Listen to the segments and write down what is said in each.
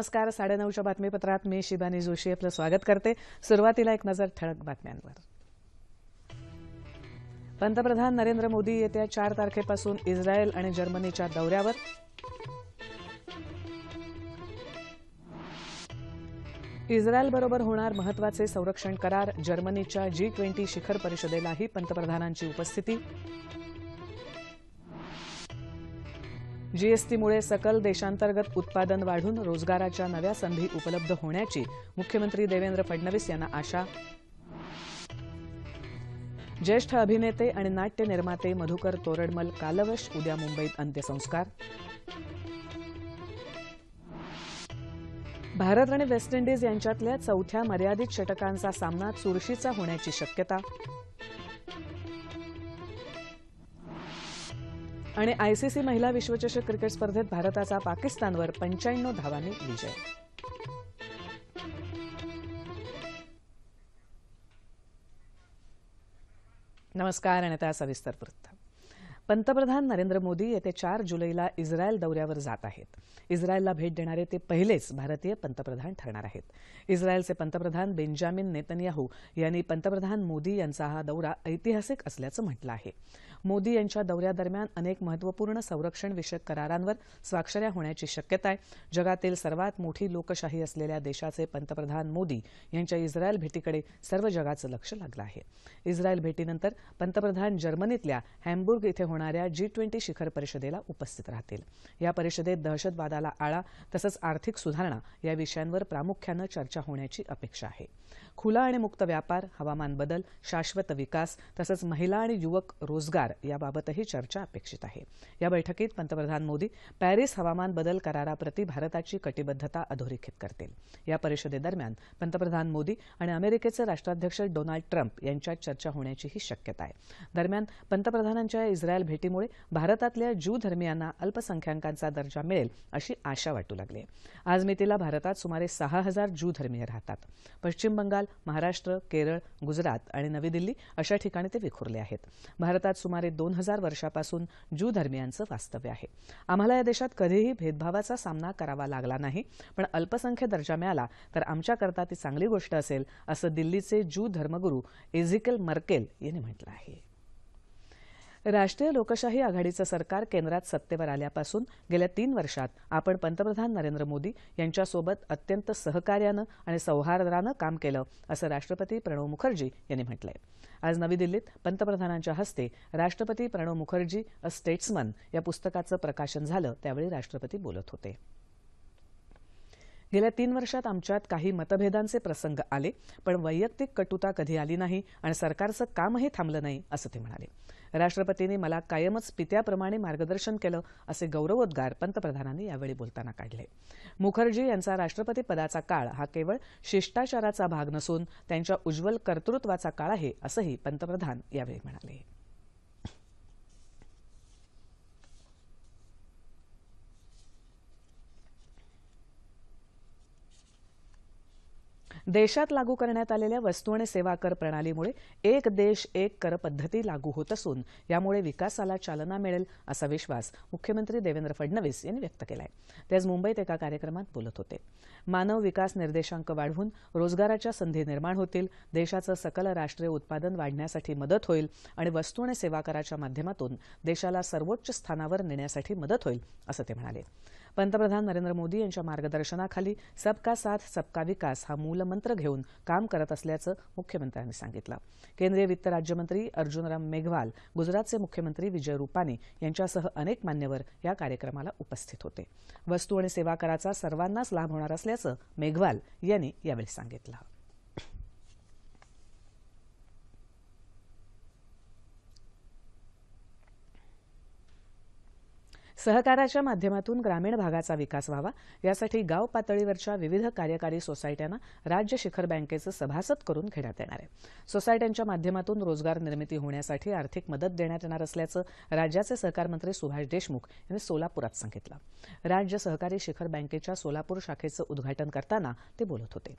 नमस्कार साडेनऊच्या बातमीपत्रात मी शिबानी जोशी आपलं स्वागत करते सुरुवातीला एक नजर ठळक बातम्यांवर पंतप्रधान नरेंद्र मोदी येत्या चार तारखेपासून इस्रायल आणि जर्मनीच्या दौऱ्यावर इस्रायलबरोबर होणार महत्वाचे संरक्षण करार जर्मनीच्या जी ट्वेंटी शिखर परिषदेलाही पंतप्रधानांची उपस्थिती जीएसटीमुळे सकल देशांतर्गत उत्पादन वाढून रोजगाराच्या नव्या संधी उपलब्ध होण्याची मुख्यमंत्री देवेंद्र फडणवीस यांना आशा ज्येष्ठ अभिनेते आणि नाट्य निर्माते मधुकर तोरडमल कालवश उद्या मुंबईत अंत्यसंस्कार भारत आणि वेस्ट इंडिज यांच्यातल्या चौथ्या मर्यादित षटकांचा सामना चुरशीचा होण्याची शक्यता आणि आयसीसी महिला विश्वचषक क्रिकेट स्पर्धेत भारताचा पाकिस्तानवर पंच्याण्णव धावांनी विजय नमस्कार आणि आता सविस्तर वृत्त पंतप्रधान नरेंद्र मोदी येत्या चार जुलैला इस्रायल दौऱ्यावर जात आहेत इस्रायलला भेट देणारे ते पहिलेच भारतीय पंतप्रधान ठरणार आहेत इस्रायलचे पंतप्रधान बेंजामिन नेतन्याहू यांनी पंतप्रधान मोदी यांचा हा दौरा ऐतिहासिक असल्याचं म्हटलं आहे मोदी यांच्या दौऱ्यादरम्यान अनेक महत्वपूर्ण संरक्षण विषयक करारांवर स्वाक्षऱ्या होण्याची शक्यता आहे जगातील सर्वात मोठी लोकशाही असलेल्या देशाचे पंतप्रधान मोदी यांच्या इस्रायल भेटीकडे सर्व जगाचं लक्ष लागलं आहे इस्रायल भेटीनंतर पंतप्रधान जर्मनीतल्या हॅम्बुर्ग इथं होणाऱ्या जी ट्वेंटी शिखर परिषदेला उपस्थित राहतील या परिषदेत दहशतवादाला आळा तसंच आर्थिक सुधारणा या विषयांवर प्रामुख्यानं चर्चा होण्याची अपेक्षा आहे खुला आणि मुक्त व्यापार हवामान बदल शाश्वत विकास तसंच महिला आणि युवक रोजगार याबाबतही चर्चा अपेक्षित आहे या बैठकीत पंतप्रधान मोदी पॅरिस हवामान बदल कराराप्रती भारताची कटिबद्धता अधोरेखित करतील या परिषदेदरम्यान पंतप्रधान मोदी आणि अमेरिकेचे राष्ट्राध्यक्ष डोनाल्ड ट्रम्प यांच्यात चर्चा होण्याचीही शक्यता आहे दरम्यान पंतप्रधानांच्या इस्रायल भेटीमुळे भारतातल्या ज्यू धर्मियांना अल्पसंख्याकांचा दर्जा मिळेल अशी आशा वाटू लागली आज मितीला भारतात सुमारे सहा हजार ज्यू धर्मीय राहतात पश्चिम बंगाल महाराष्ट्र केरळ गुजरात आणि नवी दिल्ली अशा ठिकाणी ते विखुरले आहेत भारतात सुमारे दोन हजार वर्षापासून ज्यू धर्मियांचं वास्तव्य आहे आम्हाला या देशात कधीही भेदभावाचा सामना करावा लागला नाही पण अल्पसंख्य दर्जा मिळाला तर आमच्याकरता ती चांगली गोष्ट असेल असं दिल्लीचे ज्यू धर्मगुरू एझिकल मर्केल यांनी म्हटलं आहे राष्ट्रीय लोकशाही आघाडीचं सरकार केंद्रात सत्तेवर आल्यापासून गेल्या तीन वर्षात आपण पंतप्रधान नरेंद्र मोदी यांच्यासोबत अत्यंत सहकार्यानं आणि सौहार्दानं काम केलं असं राष्ट्रपती प्रणव मुखर्जी यांनी म्हटलंय आज नवी दिल्लीत पंतप्रधानांच्या हस्ते राष्ट्रपती प्रणव मुखर्जी अ स्टेट्समन या पुस्तकाचं प्रकाशन झालं त्यावेळी राष्ट्रपती बोलत होते गेल्या तीन वर्षात आमच्यात काही मतभेदांचे प्रसंग आले पण वैयक्तिक कटुता कधी आली नाही आणि सरकारचं कामही थांबलं नाही असं ते म्हणाले राष्ट्रपतींनी मला कायमच पित्याप्रमाणे मार्गदर्शन केलं असे गौरवोद्गार पंतप्रधानांनी यावेळी बोलताना काढले मुखर्जी यांचा राष्ट्रपती पदाचा काळ हा केवळ शिष्टाचाराचा भाग नसून त्यांच्या उज्ज्वल कर्तृत्वाचा काळ आहे असंही पंतप्रधान यावेळी म्हणाले देशात लागू करण्यात आलेल्या वस्तू आणि सेवा कर प्रणालीमुळे एक देश एक कर पद्धती लागू होत असून यामुळे विकासाला चालना मिळेल असा विश्वास मुख्यमंत्री देवेंद्र फडणवीस यांनी व्यक्त केला आहे ते आज मुंबईत एका कार्यक्रमात बोलत होते मानव विकास निर्देशांक वाढवून रोजगाराच्या संधी निर्माण होतील देशाचं सकल राष्ट्रीय उत्पादन वाढण्यासाठी मदत होईल आणि वस्तू आणि सेवा कराच्या माध्यमातून देशाला सर्वोच्च स्थानावर नेण्यासाठी मदत होईल असं ते म्हणाले पंतप्रधान नरेंद्र मोदी यांच्या मार्गदर्शनाखाली सबका साथ सबका विकास हा मूलमंत्र घेऊन काम करत असल्याचं मुख्यमंत्र्यांनी सांगितलं केंद्रीय वित्त राज्यमंत्री अर्जुनराम मेघवाल गुजरातचे मुख्यमंत्री विजय रुपानी यांच्यासह अनेक मान्यवर या कार्यक्रमाला उपस्थित होते वस्तू आणि सेवा कराचा सर्वांनाच लाभ होणार असल्याचं मेघवाल यांनी यावेळी सांगितलं सहकाराच्या माध्यमातून ग्रामीण भागाचा विकास व्हावा यासाठी गाव पातळीवरच्या विविध कार्यकारी सोसायट्यांना राज्य शिखर बँकेचं सभासद करून घेण्यात येणार आहे सोसायट्यांच्या माध्यमातून रोजगार निर्मिती होण्यासाठी आर्थिक मदत देण्यात येणार असल्याचं राज्याचे सहकार मंत्री सुभाष देशमुख यांनी सोलापुरात सांगितलं राज्य सहकारी शिखर बँकेच्या सोलापूर शाखेचं उद्घाटन करताना ते बोलत होते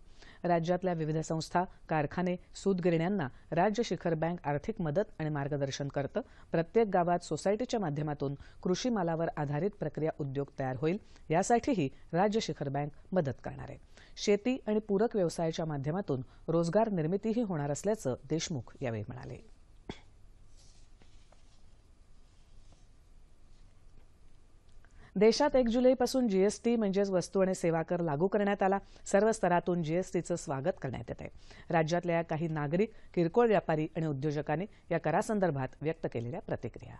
राज्यातल्या विविध संस्था कारखाने सूतगिरण्यांना राज्य शिखर बँक आर्थिक मदत आणि मार्गदर्शन करतं प्रत्येक गावात सोसायटीच्या माध्यमातून कृषी मालावर आधारित प्रक्रिया उद्योग तयार होईल यासाठीही राज्य शिखर बँक मदत करणार आहे शेती आणि पूरक व्यवसायाच्या माध्यमातून रोजगार निर्मितीही होणार असल्याचं देशमुख यावेळी म्हणाले देशात एक जुलैपासून जीएसटी म्हणजेच वस्तू आणि सेवा कर लागू करण्यात आला सर्व स्तरातून जीएसटीचं स्वागत करण्यात येत आहे राज्यातल्या काही नागरिक किरकोळ व्यापारी आणि उद्योजकांनी या करासंदर्भात व्यक्त केलेल्या प्रतिक्रिया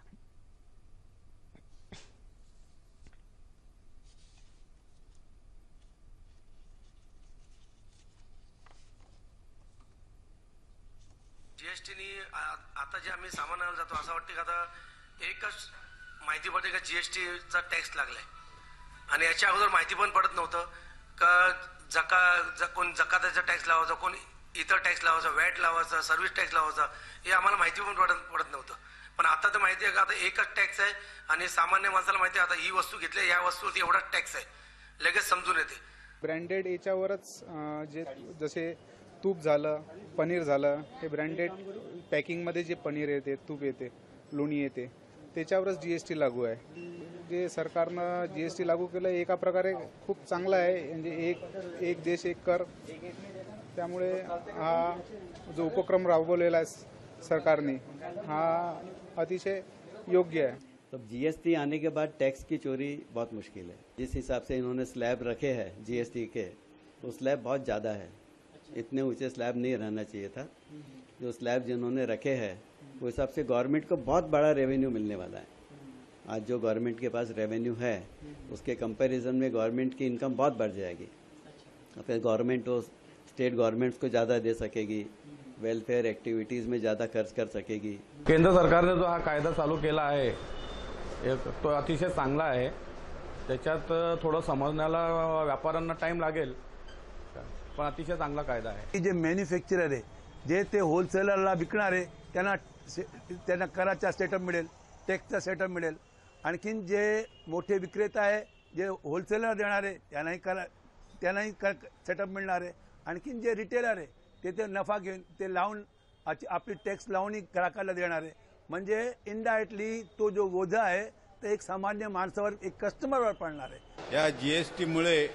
जीएसटीनी आता जे आम्ही सामान्याला जातो असं वाटतं की आता एकच माहिती पडते का जीएसटीचा टॅक्स लागलाय आणि याच्या अगोदर माहिती पण पडत नव्हतं का जका कोण जकाताचा टॅक्स लावायचा कोण इतर टॅक्स लावायचा वॅट लावायचा सर्व्हिस टॅक्स लावायचा हे आम्हाला माहिती पण पडत पडत नव्हतं पण आता तर माहिती आहे का आता एकच टॅक्स आहे आणि सामान्य माणसाला माहिती आहे आता ही वस्तू घेतली या वस्तूवरती एवढाच टॅक्स आहे लगेच समजून येते ब्रँडेड याच्यावरच जे जसे तूप झालं पनीर झालं हे ब्रँडेड पॅकिंगमध्ये जे पनीर येते तूप येते लोणी येते त्याच्यावरच जीएसटी लागू आहे जे सरकारनं जीएसटी लागू केलं एका प्रकारे खूप चांगला आहे म्हणजे एक एक देश एक कर त्यामुळे हा जो उपक्रम राबवलेला आहे सरकारने हा अतिशय योग्य आहे जीएसटी आने के बाद टैक्स की चोरी बहुत मुश्किल है जिस हिसाब से इन्होंने स्लैब रखे हैं जीएसटी के वो स्लैब बहुत ज़्यादा है इतने ऊंचे स्लैब नहीं रहना चाहिए था जो स्लैब जिन्होंने रखे हैं वो हिसाब से गवर्नमेंट को बहुत बड़ा रेवेन्यू मिलने वाला है आज जो गवर्नमेंट के पास रेवेन्यू है उसके कंपैरिजन में गवर्नमेंट की इनकम बहुत बढ़ जाएगी अच्छा। फिर गवर्नमेंट वो स्टेट गवर्नमेंट्स को ज़्यादा दे सकेगी वेलफेयर एक्टिविटीज में ज्यादा खर्च कर सकेगी केंद्र ने जो हा कायदा चालू के तो अतिशय चांगला है त्याच्यात थोड़ा समजण्याला व्यापार टाइम लगे अतिशय चांगला कायदा है जे मॅन्युफॅक्चरर है जे होलसेलर होलसेलरला विकणारे त्यांना कराचा सेटअप मिळेल टॅक्सचा सेटअप मिळेल आणखीन जे मोठे विक्रेता आहे जे होलसेलर देणारे त्यांनाही करा त्यांनाही सेटअप मिळणार आहे आणखीन जे रिटेलर आहे ते ते नफा घेऊन ते लावून आपली टॅक्स लावूनही ग्राहकाला देणार आहे म्हणजे इनडायरेक्टली तो जो ओझा आहे ते एक सामान्य माणसावर एक कस्टमरवर पडणार आहे या जीएसटीमुळे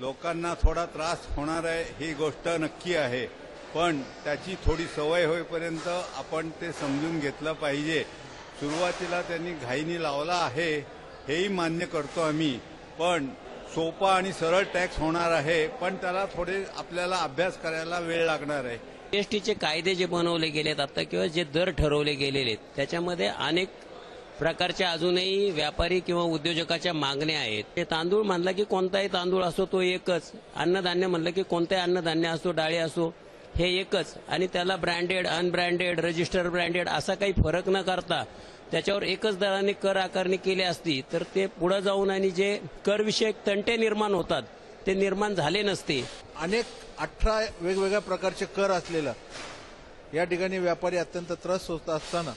लोकांना थोडा त्रास होणार आहे ही गोष्ट नक्की आहे पण त्याची थोडी सवय होईपर्यंत आपण ते समजून घेतलं पाहिजे सुरुवातीला त्यांनी घाईनी लावला आहे हेही मान्य करतो आम्ही पण सोपा आणि सरळ टॅक्स होणार आहे पण त्याला थोडे आपल्याला अभ्यास करायला वेळ लागणार आहे जीएसटीचे कायदे जे बनवले गेलेत आता किंवा जे दर ठरवले गेलेले आहेत त्याच्यामध्ये अनेक प्रकारच्या अजूनही व्यापारी किंवा उद्योजकाच्या मागण्या आहेत ते तांदूळ म्हणला की कोणताही तांदूळ असो तो एकच अन्नधान्य म्हणलं की कोणताही अन्नधान्य असो डाळी असो हे एकच आणि त्याला ब्रँडेड अनब्रँडेड रजिस्टर ब्रँडेड असा काही फरक न करता त्याच्यावर एकच दराने कर आकारणी केली असती तर ते पुढे जाऊन आणि जे करविषयक तंटे निर्माण होतात ते निर्माण झाले नसते अनेक अठरा वेगवेगळ्या प्रकारचे कर असलेला या ठिकाणी व्यापारी अत्यंत त्रास होत असताना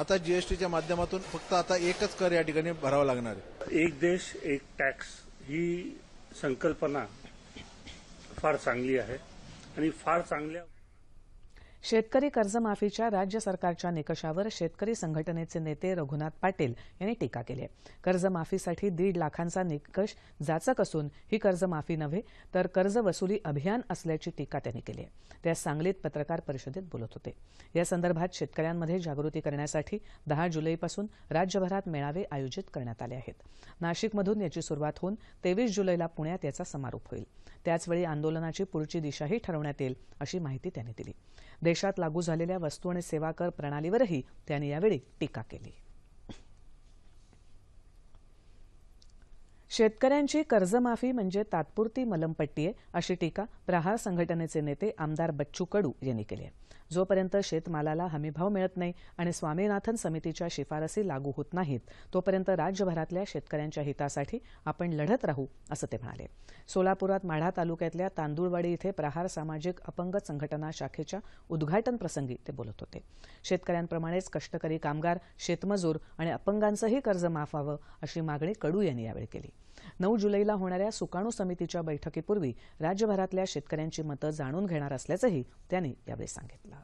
आता जीएसटीच्या माध्यमातून फक्त आता एकच कर या ठिकाणी भरावा लागणार एक देश एक टॅक्स ही संकल्पना फार चांगली आहे आणि फार चांगल्या शेतकरी कर्जमाफीच्या राज्य सरकारच्या निकषावर शेतकरी संघटनेचे नेते रघुनाथ पाटील यांनी टीका केली आहे कर्जमाफीसाठी दीड लाखांचा निकष जाचक असून ही कर्जमाफी नव्हे तर कर्जवसुली अभियान असल्याची टीका त्यांनी केली आहे ते सांगलीत पत्रकार परिषदेत बोलत होते या संदर्भात शेतकऱ्यांमध्ये जागृती करण्यासाठी दहा जुलैपासून राज्यभरात मेळावे आयोजित करण्यात आले आहेत नाशिकमधून याची सुरुवात होऊन तेवीस जुलैला पुण्यात याचा समारोप होईल त्याचवेळी आंदोलनाची पुढची दिशाही ठरवण्यात येईल अशी माहिती त्यांनी दिली देशात लागू झालेल्या वस्तू आणि सेवा कर प्रणालीवरही त्यांनी यावेळी टीका केली शेतकऱ्यांची कर्जमाफी म्हणजे तात्पुरती मलमपट्टी आहे अशी टीका प्रहार संघटनेचे नेते आमदार बच्चू कडू यांनी केली जोपर्यंत शेतमालाला हमीभाव मिळत नाही आणि स्वामीनाथन समितीच्या शिफारसी लागू होत नाहीत तोपर्यंत राज्यभरातल्या शेतकऱ्यांच्या हितासाठी आपण लढत राहू असं ते म्हणाले सोलापुरात माढा तालुक्यातल्या तांदूळवाडी इथं प्रहार सामाजिक अपंग संघटना शाखेच्या उद्घाटन प्रसंगी ते बोलत होते शेतकऱ्यांप्रमाणेच कष्टकरी कामगार शेतमजूर आणि अपंगांचंही कर्ज माफ व्हावं अशी मागणी कडू यांनी यावेळी केली नऊ जुलैला होणाऱ्या सुकाणू समितीच्या बैठकीपूर्वी राज्यभरातल्या शेतकऱ्यांची मतं जाणून घेणार असल्याचंही त्यांनी यावेळी सांगितलं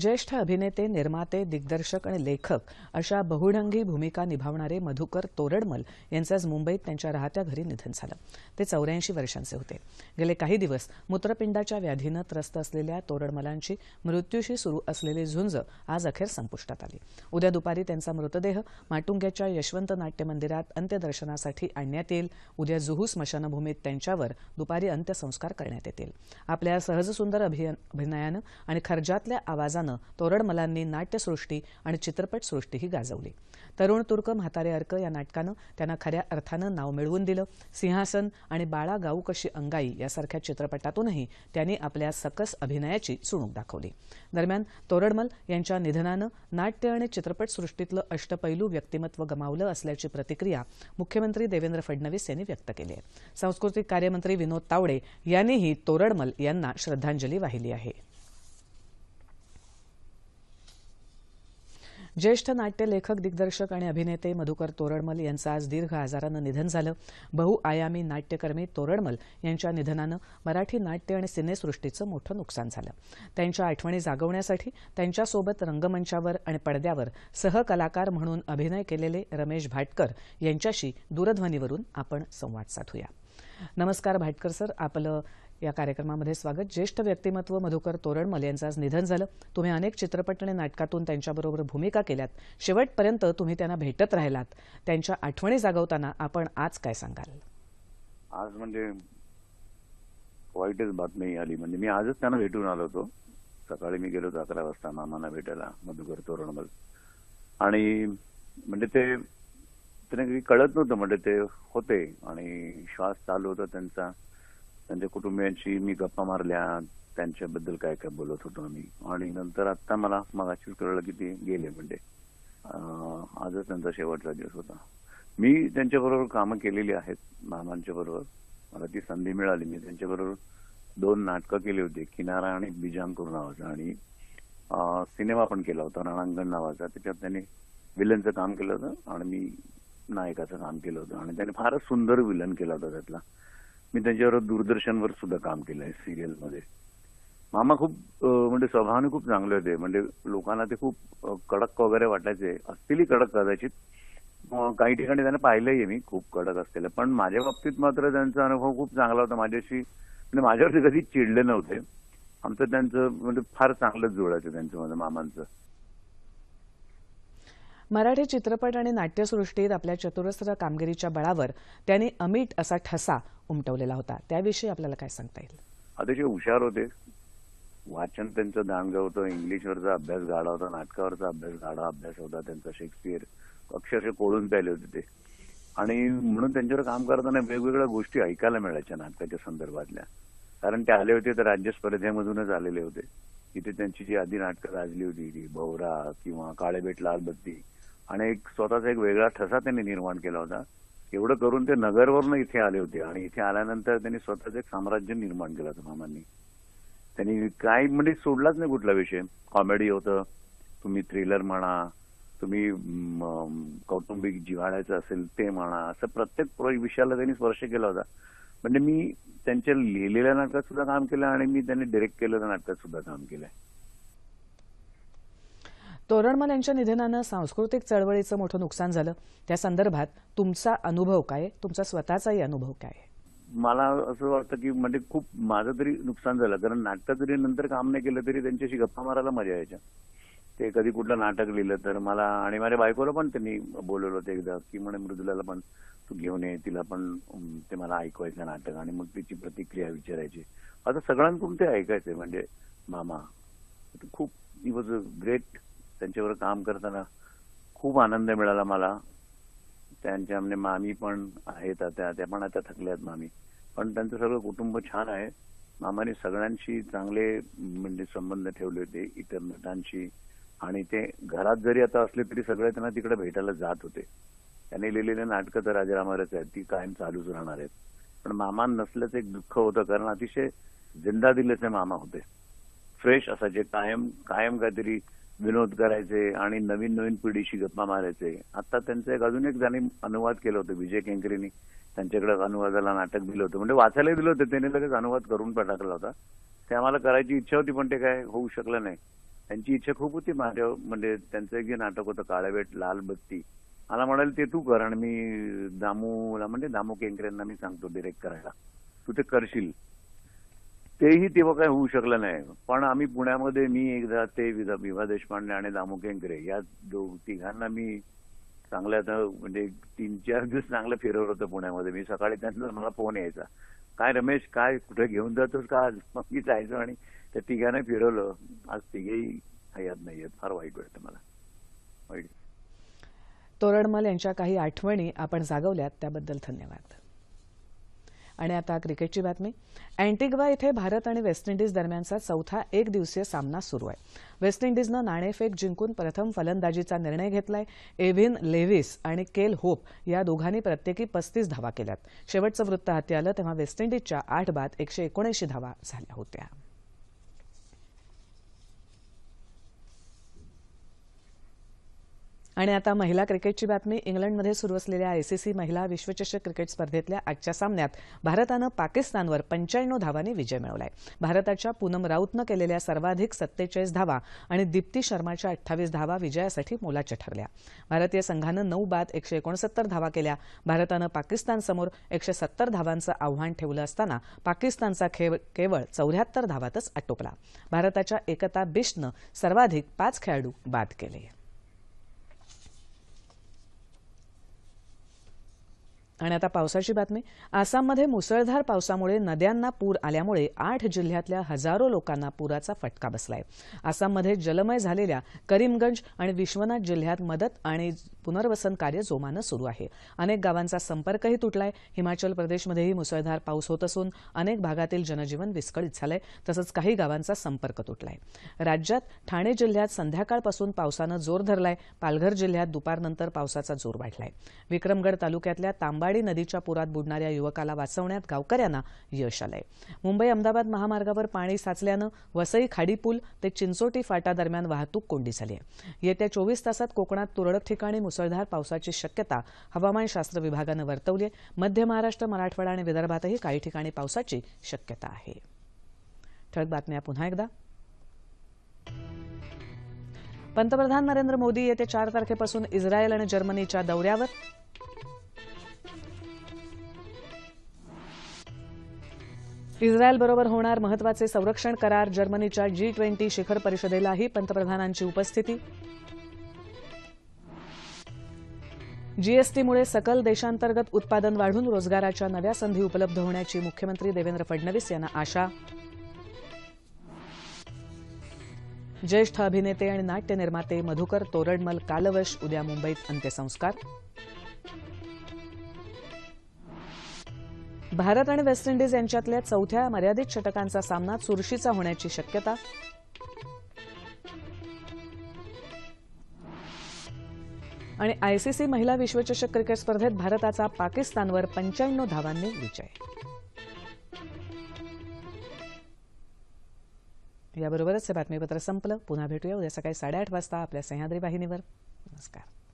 ज्येष्ठ अभिनेते निर्माते दिग्दर्शक आणि लेखक अशा बहुढंगी भूमिका निभावणारे मधुकर तोरडमल यांचं आज मुंबईत त्यांच्या राहत्या घरी निधन झालं ते चौऱ्याऐंशी वर्षांचे होते गेले काही दिवस मूत्रपिंडाच्या व्याधीनं त्रस्त असलेल्या तोरडमलांची मृत्यूशी सुरू असलेली झुंज आज अखेर संपुष्टात आली उद्या दुपारी त्यांचा मृतदेह माटुंग्याच्या यशवंत नाट्य मंदिरात अंत्यदर्शनासाठी आणण्यात येईल उद्या जुहू स्मशानभूमीत त्यांच्यावर दुपारी अंत्यसंस्कार करण्यात येतील आपल्या सहजसुंदर अभिनयानं आणि खर्जातल्या आवाजानं नावानं तोरडमलांनी नाट्यसृष्टी आणि चित्रपटसृष्टीही गाजवली तरुण तुर्क म्हातारे अर्क या नाटकानं त्यांना खऱ्या अर्थानं नाव मिळवून दिलं सिंहासन आणि बाळा गाऊ कशी अंगाई यासारख्या चित्रपटातूनही त्यांनी आपल्या सकस अभिनयाची चुणूक दाखवली दरम्यान तोरडमल यांच्या निधनानं नाट्य आणि चित्रपटसृष्टीतलं अष्टपैलू व्यक्तिमत्व गमावलं असल्याची प्रतिक्रिया मुख्यमंत्री देवेंद्र फडणवीस यांनी व्यक्त केली आहे सांस्कृतिक कार्यमंत्री विनोद तावडे यांनीही तोरडमल यांना श्रद्धांजली वाहिली आहे ज्येष्ठ नाट्य लेखक दिग्दर्शक आणि अभिनेते मधुकर तोरडमल यांचं आज दीर्घ आजारानं निधन झालं बहुआयामी नाट्यकर्मी तोरडमल यांच्या निधनानं मराठी नाट्य आणि सिनेसृष्टीचं मोठं नुकसान झालं त्यांच्या आठवणी जागवण्यासाठी त्यांच्यासोबत रंगमंचावर आणि पडद्यावर सहकलाकार म्हणून अभिनय केलेले रमेश भाटकर यांच्याशी दूरध्वनीवरून आपण संवाद साधूया नमस्कार भाटकर सर आपलं या कार्यक्रमामध्ये स्वागत ज्येष्ठ व्यक्तिमत्व मधुकर तोरणमल यांचं आज निधन झालं तुम्ही अनेक चित्रपट आणि नाटकातून त्यांच्याबरोबर भूमिका केल्यात शेवटपर्यंत तुम्ही त्यांना भेटत राहिलात त्यांच्या आठवणी जागवताना आपण आज काय सांगाल आज म्हणजे वाईटच बातमी आली म्हणजे मी आजच त्यांना भेटून आलो होतो सकाळी मी गेलो होतो अकरा वाजता मामांना भेटायला मधुकर तोरणमल आणि म्हणजे ते त्यांना कळत नव्हतं म्हणजे ते होते आणि श्वास चालू होता त्यांचा त्यांच्या कुटुंबियांशी मी गप्पा मारल्या त्यांच्याबद्दल काय काय बोलत होतो आम्ही आणि नंतर आता मला मगाशीच कळलं की ते गेले म्हणजे आजच त्यांचा शेवटचा दिवस होता मी त्यांच्याबरोबर कामं केलेली आहेत मामांच्या बरोबर मला ती संधी मिळाली मी त्यांच्याबरोबर दोन नाटकं केली होती किनारा आणि बिजांकूर नावाचा आणि सिनेमा पण केला होता रणांगण नावाचा त्याच्यात त्यांनी विलनचं काम केलं होतं आणि मी नायकाचं काम केलं होतं आणि त्याने फारच सुंदर विलन केला होता त्यातला मी त्यांच्यावर दूरदर्शनवर सुद्धा काम केलंय सिरियलमध्ये मामा खूप म्हणजे स्वभावाने खूप चांगले होते म्हणजे लोकांना ते खूप कडक वगैरे वाटायचे असतील कडक कदाचित काही ठिकाणी त्यांना पाहिलंही मी खूप कडक असलेलं पण माझ्या बाबतीत मात्र त्यांचा अनुभव खूप चांगला होता माझ्याशी म्हणजे माझ्यावरती कधी चिडले नव्हते आमचं त्यांचं म्हणजे फार चांगलंच जुळायचं त्यांचं माझं मामांचं मराठी चित्रपट आणि नाट्यसृष्टीत आपल्या चतुरस्त्र कामगिरीच्या बळावर त्यांनी अमिट असा ठसा उमटवलेला होता त्याविषयी आपल्याला काय सांगता येईल अतिशय हुशार होते वाचन त्यांचं दांडगं होतं इंग्लिशवरचा अभ्यास गाडा होता नाटकावरचा अभ्यास गाडा अभ्यास होता त्यांचा शेक्सपियर अक्षरशः कोळून प्यायले होते ते आणि म्हणून त्यांच्यावर काम करताना वेगवेगळ्या गोष्टी ऐकायला मिळायच्या नाटकाच्या संदर्भातल्या कारण ते आले होते तर राज्य स्पर्धेमधूनच आलेले होते तिथे त्यांची जी आधी नाटकं गाजली होती ती भवरा किंवा काळेबेट लालबत्ती आणि एक स्वतःचा एक वेगळा ठसा त्यांनी निर्माण केला होता एवढं करून ते नगरवरून इथे आले होते आणि इथे आल्यानंतर त्यांनी स्वतःचं एक साम्राज्य निर्माण केलं होतं मामांनी त्यांनी काय म्हणजे सोडलाच नाही कुठला विषय कॉमेडी होतं तुम्ही थ्रिलर म्हणा तुम्ही कौटुंबिक जिव्हाळ्याचं असेल ते म्हणा असं प्रत्येक विषयाला त्यांनी स्पर्श केला होता म्हणजे मी त्यांच्या लिहिलेल्या नाटकात सुद्धा काम केलं आणि मी त्यांनी डिरेक्ट केलेल्या नाटकात सुद्धा काम केलंय तोरणमल यांच्या निधनानं सांस्कृतिक चळवळीचं मोठं नुकसान झालं त्या संदर्भात तुमचा अनुभव काय तुमचा स्वतःचाही अनुभव काय मला असं वाटतं की म्हणजे खूप माझं तरी नुकसान झालं कारण नाटक जरी नंतर काम नाही केलं तरी त्यांच्याशी गप्पा मारायला मजा यायच्या ते कधी कुठलं नाटक लिहिलं तर मला आणि माझ्या बायकोला पण त्यांनी बोलवलं होतं एकदा की म्हणे मृदुलाला पण तू घेऊन ये तिला पण ते मला ऐकवायचं नाटक आणि मग तिची प्रतिक्रिया विचारायची आता सगळ्यांकडून ते ऐकायचे म्हणजे मामा खूप ही वॉज अ ग्रेट त्यांच्यावर काम करताना खूप आनंद मिळाला मला त्यांच्या म्हणजे मामी पण आहेत आता त्या पण आता थकल्यात मामी पण त्यांचं सगळं कुटुंब छान आहे मामाने सगळ्यांशी चांगले म्हणजे संबंध ठेवले होते इतर नटांशी आणि ते घरात जरी आता असले तरी सगळे त्यांना तिकडे भेटायला जात होते त्यांनी लिहिलेले नाटकं तर राजारामारच आहेत ती कायम चालूच राहणार आहेत पण मामा नसल्याचं एक दुःख होतं कारण अतिशय जिंदा दिल्याचे मामा होते फ्रेश असायचे कायम कायम काहीतरी विनोद करायचे आणि नवीन नवीन पिढीशी गप्पा मारायचे आता त्यांचं एक अजून एक जाणी अनुवाद केला होता विजय केंकरेनी त्यांच्याकडे अनुवादाला नाटक दिलं होतं म्हणजे वाचायला दिलं होतं त्यांनी लगेच अनुवाद करून टाकला होता ते आम्हाला करायची इच्छा होती पण ते काय होऊ शकलं नाही त्यांची इच्छा खूप होती माझ्या म्हणजे त्यांचं एक जे नाटक होतं काळेबेट लाल बत्ती मला म्हणाल ते तू कर आणि मी दामूला म्हणजे दामू केंकरेंना मी सांगतो डिरेक्ट करायला तू ते करशील तेही तेव्हा काय होऊ शकलं नाही पण आम्ही पुण्यामध्ये मी एकदा ते विभा देशपांडे आणि दामू केंकरे या दो तिघांना मी चांगल्या म्हणजे तीन चार दिवस चांगलं फिरवलं होतं पुण्यामध्ये मी सकाळी त्यांचा मला फोन यायचा काय रमेश काय कुठे घेऊन जातोस का आज मग मी जायचो आणि त्या तिघांना फिरवलं आज तिघेही हयात आहेत फार वाईट वाटतं मला वाईट तोरणमाल यांच्या काही आठवणी आपण जागवल्यात त्याबद्दल धन्यवाद आणि आता क्रिकेटची बातमी अँटिग्वा इथं भारत आणि वेस्ट इंडिज दरम्यानचा चौथा एक दिवसीय सामना सुरू आहे वेस्ट इंडिजनं नाणेफेक जिंकून प्रथम फलंदाजीचा निर्णय घेतलाय एव्हिन लेव्हिस आणि केल होप या दोघांनी प्रत्येकी पस्तीस धावा केल्यात शेवटचं वृत्त हाती आलं तेव्हा वेस्ट इंडिजच्या आठ बाद एकशे एकोणऐंशी धावा झाल्या होत्या आणि आता महिला क्रिकेटची बातमी इंग्लंडमध्ये सुरू असलेल्या आयसीसी महिला विश्वचषक क्रिकेट स्पर्धेतल्या आजच्या सामन्यात भारतानं पाकिस्तानवर पंच्याण्णव धावांनी विजय मिळवलाय भारताच्या पूनम राऊतनं केलेल्या सर्वाधिक सत्तेचाळीस धावा आणि दीप्ती शर्माच्या अठ्ठावीस धावा विजयासाठी मोलाच्या ठरल्या भारतीय संघानं नऊ बाद एकशे एकोणसत्तर धावा केल्या भारतानं पाकिस्तानसमोर एकशे सत्तर धावांचं आव्हान ठेवलं असताना पाकिस्तानचा खेळ केवळ चौऱ्याहत्तर धावातच आटोपला भारताच्या एकता बिशनं सर्वाधिक पाच खेळाडू बाद केले आणि आता पावसाची बातमी आसाममध्ये मुसळधार पावसामुळे नद्यांना पूर आल्यामुळे आठ जिल्ह्यातल्या हजारो लोकांना पुराचा फटका बसलाय आसाममध्ये जलमय झालेल्या करीमगंज आणि विश्वनाथ जिल्ह्यात मदत आणि पुनर्वसन कार्य जोमानं सुरू आहे अनेक गावांचा संपर्कही तुटलाय हिमाचल प्रदेशमध्येही मुसळधार पाऊस होत असून अनेक भागातील जनजीवन विस्कळीत झालंय तसंच काही गावांचा संपर्क तुटलाय राज्यात ठाणे जिल्ह्यात संध्याकाळपासून पावसानं जोर धरलाय पालघर जिल्ह्यात दुपारनंतर पावसाचा जोर वाढलाय विक्रमगड तालुक्यातल्या तांबा आंबाडी नदीच्या पुरात बुडणाऱ्या युवकाला वाचवण्यात गावकऱ्यांना यश आलंय मुंबई अहमदाबाद महामार्गावर पाणी साचल्यानं वसई खाडी पूल ते चिंचोटी फाटा दरम्यान वाहतूक कोंडी झाली आहे येत्या चोवीस तासात कोकणात तुरळक ठिकाणी मुसळधार पावसाची शक्यता हवामानशास्त्र विभागानं वर्तवली आहे मध्य महाराष्ट्र मराठवाडा आणि विदर्भातही काही ठिकाणी पावसाची शक्यता आहे ठळक बातम्या पुन्हा एकदा पंतप्रधान नरेंद्र मोदी येत्या चार तारखेपासून इस्रायल आणि जर्मनीच्या दौऱ्यावर इस्रायलबरोबर होणार महत्वाचे संरक्षण करार जर्मनीच्या जी ट्वेंटी शिखर परिषदेलाही पंतप्रधानांची उपस्थिती जीएसटीमुळे सकल देशांतर्गत उत्पादन वाढून रोजगाराच्या नव्या संधी उपलब्ध होण्याची मुख्यमंत्री देवेंद्र फडणवीस यांना आशा ज्येष्ठ अभिनेते आणि नाट्य निर्माते मधुकर तोरडमल कालवश उद्या मुंबईत अंत्यसंस्कार भारत आणि वेस्ट इंडिज यांच्यातल्या चौथ्या मर्यादित षटकांचा सामना चुरशीचा होण्याची शक्यता आणि आयसीसी महिला विश्वचषक क्रिकेट स्पर्धेत भारताचा पाकिस्तानवर पंच्याण्णव धावांनी विजय याबरोबरच हे बातमीपत्र संपलं पुन्हा भेटूया उद्या सकाळी साडेआठ वाजता आपल्या सह्याद्री वाहिनीवर नमस्कार